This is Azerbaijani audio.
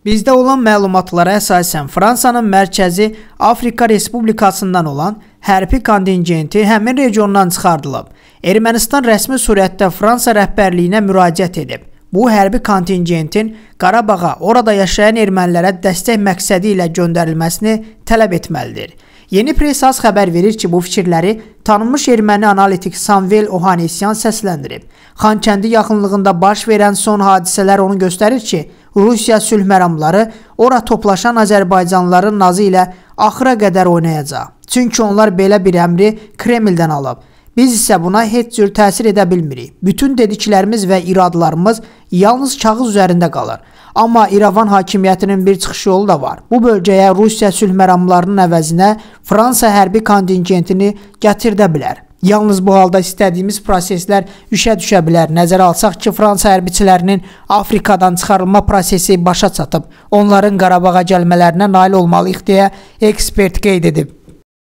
Bizdə olan məlumatlara əsasən Fransanın mərkəzi Afrika Respublikasından olan hərbi kontingenti həmin regiondan çıxardılıb. Ermənistan rəsmi surətdə Fransa rəhbərliyinə müraciət edib. Bu hərbi kontingentin Qarabağa orada yaşayan ermənilərə dəstək məqsədi ilə göndərilməsini tələb etməlidir. Yeni Presas xəbər verir ki, bu fikirləri tanınmış erməni analitik Samvel Ohanisyan səsləndirib. Xankəndi yaxınlığında baş verən son hadisələr onu göstərir ki, Rusiya sülh məramları ora toplaşan azərbaycanlıların nazı ilə axıra qədər oynayacaq. Çünki onlar belə bir əmri Kremldən alıb. Biz isə buna heç cür təsir edə bilmirik. Bütün dediklərimiz və iradlarımız yalnız kağız üzərində qalır. Amma İrəvan hakimiyyətinin bir çıxış yolu da var. Bu bölgəyə Rusiya sülh məramlarının əvəzinə Fransa hərbi kontingentini gətirdə bilər. Yalnız bu halda istədiyimiz proseslər düşə düşə bilər. Nəzərə alsaq ki, Fransa hərbiçilərinin Afrikadan çıxarılma prosesi başa çatıb. Onların Qarabağa gəlmələrinə nail olmalıyıq deyə ekspert qeyd edib.